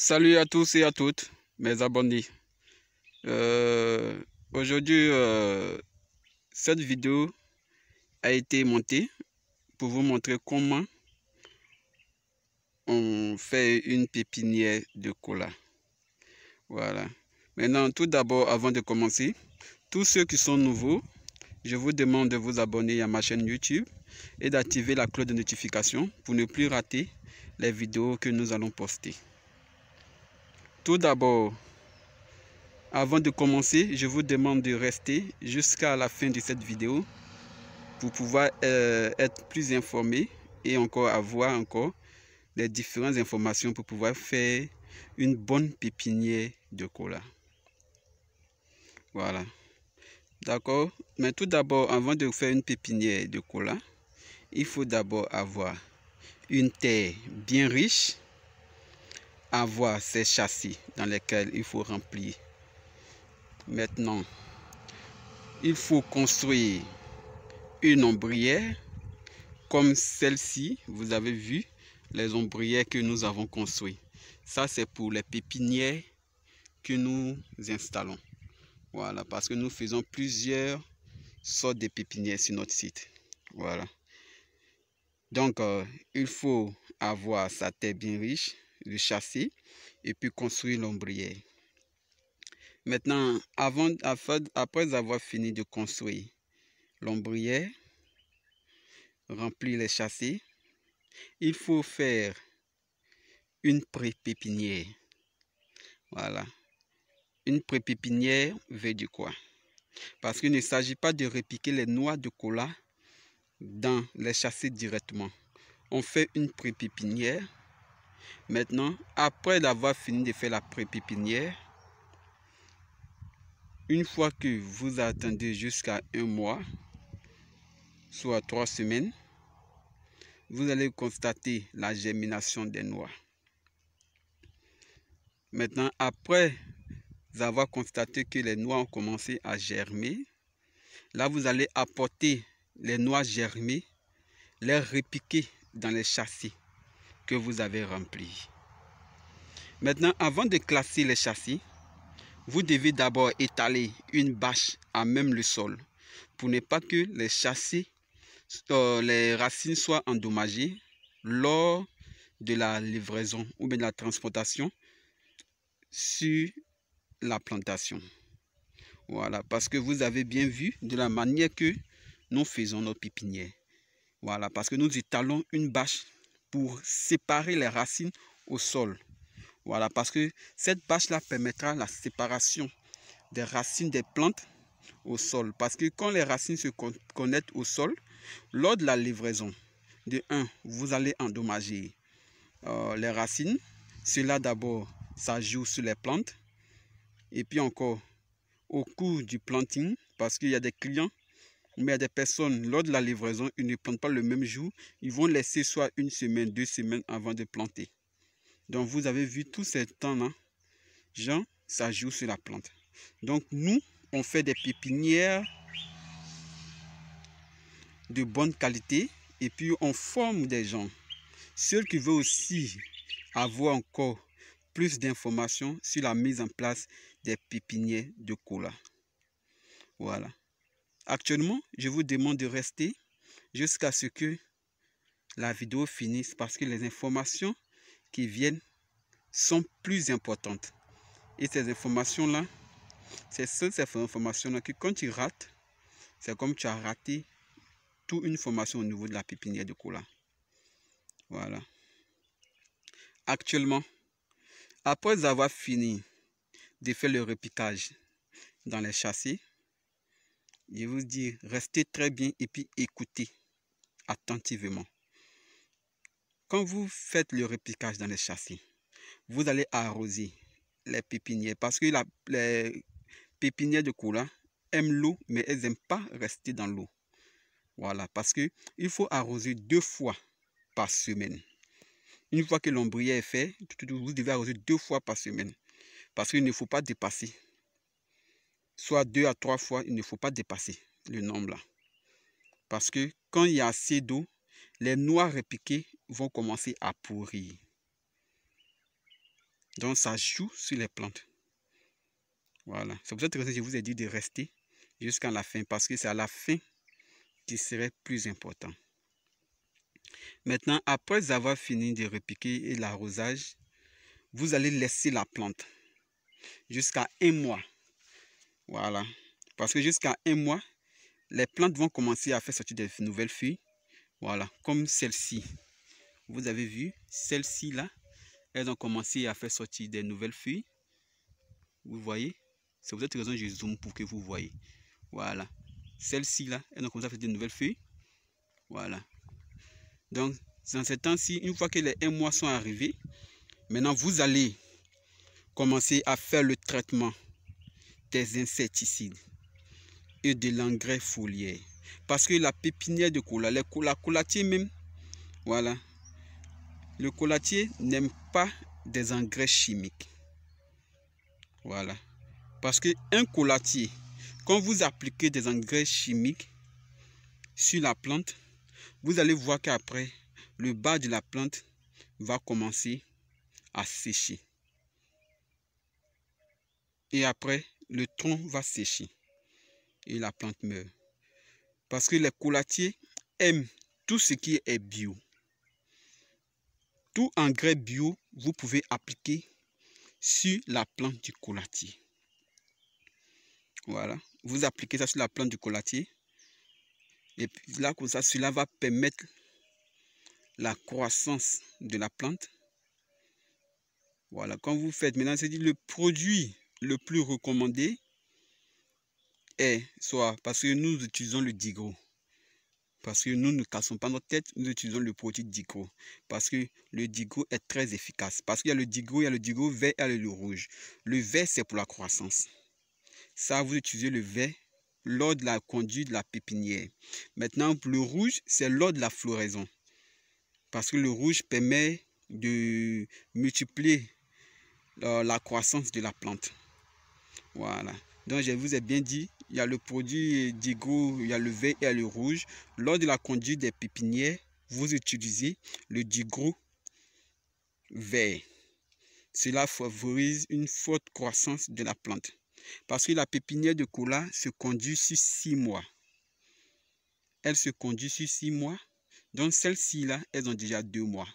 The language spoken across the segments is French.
Salut à tous et à toutes, mes abonnés. Euh, aujourd'hui, euh, cette vidéo a été montée pour vous montrer comment on fait une pépinière de cola. Voilà. Maintenant, tout d'abord, avant de commencer, tous ceux qui sont nouveaux, je vous demande de vous abonner à ma chaîne YouTube et d'activer la cloche de notification pour ne plus rater les vidéos que nous allons poster. Tout d'abord, avant de commencer, je vous demande de rester jusqu'à la fin de cette vidéo pour pouvoir euh, être plus informé et encore avoir encore les différentes informations pour pouvoir faire une bonne pépinière de cola. Voilà. D'accord Mais tout d'abord, avant de faire une pépinière de cola, il faut d'abord avoir une terre bien riche avoir ces châssis dans lesquels il faut remplir. Maintenant, il faut construire une ombrière comme celle-ci. Vous avez vu les ombrières que nous avons construites. Ça, c'est pour les pépinières que nous installons. Voilà, parce que nous faisons plusieurs sortes de pépinières sur notre site. Voilà. Donc, euh, il faut avoir sa terre bien riche, le châssis et puis construire l'ombrière. Maintenant, avant, après avoir fini de construire l'ombrière, remplir les châssis, il faut faire une pré-pépinière. Voilà. Une pré-pépinière veut du quoi Parce qu'il ne s'agit pas de repiquer les noix de cola dans les châssis directement. On fait une pré-pépinière Maintenant, après avoir fini de faire la pré-pépinière, une fois que vous attendez jusqu'à un mois, soit trois semaines, vous allez constater la germination des noix. Maintenant, après avoir constaté que les noix ont commencé à germer, là vous allez apporter les noix germées, les repiquer dans les châssis que vous avez rempli. Maintenant, avant de classer les châssis, vous devez d'abord étaler une bâche à même le sol pour ne pas que les châssis, euh, les racines soient endommagées lors de la livraison ou bien de la transportation sur la plantation. Voilà, parce que vous avez bien vu de la manière que nous faisons nos pépinières. Voilà, parce que nous étalons une bâche pour séparer les racines au sol. Voilà, parce que cette bâche-là permettra la séparation des racines des plantes au sol. Parce que quand les racines se connectent au sol, lors de la livraison, de 1, vous allez endommager euh, les racines. Cela d'abord, ça joue sur les plantes. Et puis encore, au cours du planting, parce qu'il y a des clients mais il y a des personnes, lors de la livraison, ils ne plantent pas le même jour. Ils vont laisser soit une semaine, deux semaines avant de planter. Donc, vous avez vu tout ce temps-là, Jean, ça joue sur la plante. Donc, nous, on fait des pépinières de bonne qualité et puis on forme des gens. Ceux qui veulent aussi avoir encore plus d'informations sur la mise en place des pépinières de cola. Voilà. Actuellement, je vous demande de rester jusqu'à ce que la vidéo finisse parce que les informations qui viennent sont plus importantes. Et ces informations-là, c'est ces informations-là que quand tu rates, c'est comme tu as raté toute une formation au niveau de la pépinière de cola. Voilà. Actuellement, après avoir fini de faire le repiquage dans les châssis, je vous dis, restez très bien et puis écoutez attentivement. Quand vous faites le repiquage dans les châssis, vous allez arroser les pépinières parce que les pépinières de couleur aiment l'eau, mais elles n'aiment pas rester dans l'eau. Voilà, parce que il faut arroser deux fois par semaine. Une fois que l'ombrière est fait, vous devez arroser deux fois par semaine parce qu'il ne faut pas dépasser soit deux à trois fois, il ne faut pas dépasser le nombre là. Parce que quand il y a assez d'eau, les noix repiquées vont commencer à pourrir. Donc ça joue sur les plantes. Voilà. C'est pour cette raison que je vous ai dit de rester jusqu'à la fin. Parce que c'est à la fin qui serait plus important. Maintenant, après avoir fini de repiquer et l'arrosage, vous allez laisser la plante jusqu'à un mois voilà. Parce que jusqu'à un mois, les plantes vont commencer à faire sortir des nouvelles feuilles. Voilà, comme celle-ci. Vous avez vu, celle ci là, elles ont commencé à faire sortir des nouvelles feuilles. Vous voyez C'est vous êtes raison je zoome pour que vous voyez. Voilà. celle ci là, elles ont commencé à faire des nouvelles feuilles. Voilà. Donc, dans ce temps-ci, une fois que les 1 mois sont arrivés, maintenant vous allez commencer à faire le traitement des insecticides et de l'engrais foliaire. Parce que la pépinière de cola, les colatier même, voilà, le colatier n'aime pas des engrais chimiques. Voilà. Parce que un colatier, quand vous appliquez des engrais chimiques sur la plante, vous allez voir qu'après, le bas de la plante va commencer à sécher. Et après, le tronc va sécher et la plante meurt. Parce que les colatiers aiment tout ce qui est bio. Tout engrais bio, vous pouvez appliquer sur la plante du colatier. Voilà, vous appliquez ça sur la plante du colatier. Et puis là, comme ça, cela va permettre la croissance de la plante. Voilà, quand vous faites maintenant, c'est dit le produit le plus recommandé est soit parce que nous utilisons le digro. Parce que nous ne cassons pas notre tête, nous utilisons le produit Digo. Parce que le Digo est très efficace. Parce qu'il y a le Digo, il y a le Digo vert et le rouge. Le vert, c'est pour la croissance. Ça, vous utilisez le vert lors de la conduite de la pépinière. Maintenant, le rouge, c'est lors de la floraison. Parce que le rouge permet de multiplier euh, la croissance de la plante. Voilà. Donc, je vous ai bien dit, il y a le produit Digo, il y a le vert, et le rouge. Lors de la conduite des pépinières, vous utilisez le digro vert. Cela favorise une forte croissance de la plante. Parce que la pépinière de cola se conduit sur six mois. Elle se conduit sur six mois. Donc, celles-ci, là, elles ont déjà deux mois.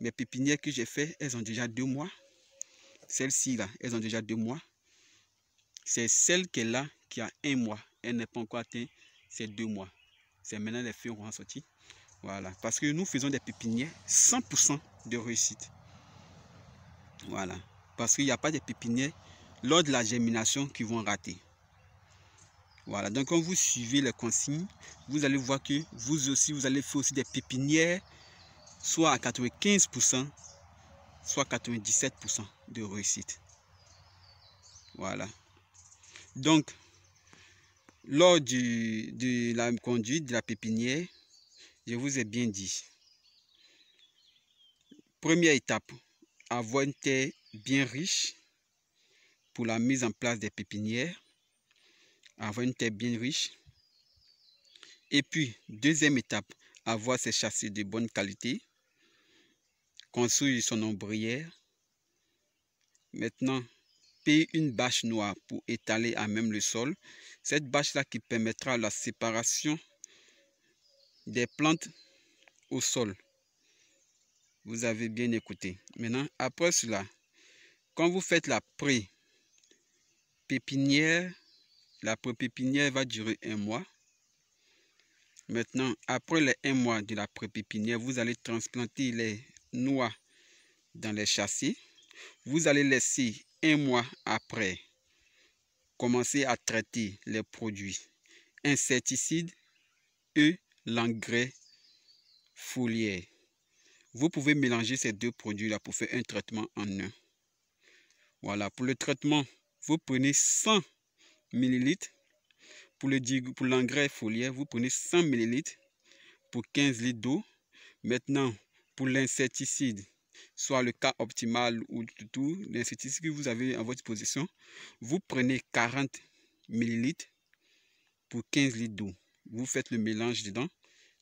Mes pépinières que j'ai fait, elles ont déjà deux mois. Celles-ci, là, elles ont déjà deux mois. C'est celle qui est là, qui a un mois. Elle n'est pas encore atteinte ces deux mois. C'est maintenant les feuilles vont sortir. Voilà. Parce que nous faisons des pépinières 100% de réussite. Voilà. Parce qu'il n'y a pas de pépinières lors de la germination qui vont rater. Voilà, donc quand vous suivez les consignes, vous allez voir que vous aussi, vous allez faire aussi des pépinières, soit à 95%, soit 97% de réussite. Voilà. Donc, lors de la conduite de la pépinière, je vous ai bien dit. Première étape, avoir une terre bien riche pour la mise en place des pépinières. Avoir une terre bien riche. Et puis, deuxième étape, avoir ses châssis de bonne qualité. Construire son ombrière. Maintenant, une bâche noire pour étaler à même le sol. Cette bâche-là qui permettra la séparation des plantes au sol. Vous avez bien écouté. Maintenant, après cela, quand vous faites la pré-pépinière, la pré-pépinière va durer un mois. Maintenant, après les un mois de la pré-pépinière, vous allez transplanter les noix dans les châssis. Vous allez laisser mois après, commencez à traiter les produits insecticides et l'engrais foliaire. Vous pouvez mélanger ces deux produits-là pour faire un traitement en un. Voilà, pour le traitement, vous prenez 100 ml. Pour l'engrais le, pour l'engrais foliaire, vous prenez 100 ml pour 15 litres d'eau. Maintenant, pour l'insecticide, soit le cas optimal ou tout l'insecticide que vous avez à votre disposition, vous prenez 40 ml pour 15 litres d'eau. Vous faites le mélange dedans,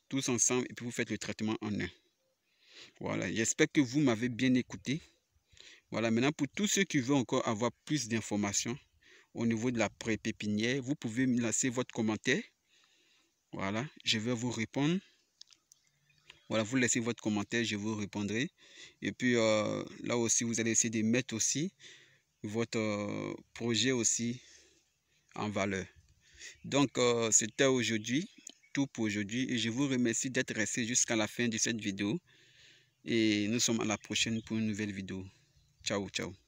tous ensemble, et puis vous faites le traitement en un. Voilà, j'espère que vous m'avez bien écouté. Voilà, maintenant pour tous ceux qui veulent encore avoir plus d'informations au niveau de la pré-pépinière, vous pouvez me laisser votre commentaire. Voilà, je vais vous répondre. Voilà, vous laissez votre commentaire, je vous répondrai. Et puis euh, là aussi, vous allez essayer de mettre aussi votre euh, projet aussi en valeur. Donc, euh, c'était aujourd'hui, tout pour aujourd'hui. Et je vous remercie d'être resté jusqu'à la fin de cette vidéo. Et nous sommes à la prochaine pour une nouvelle vidéo. Ciao, ciao.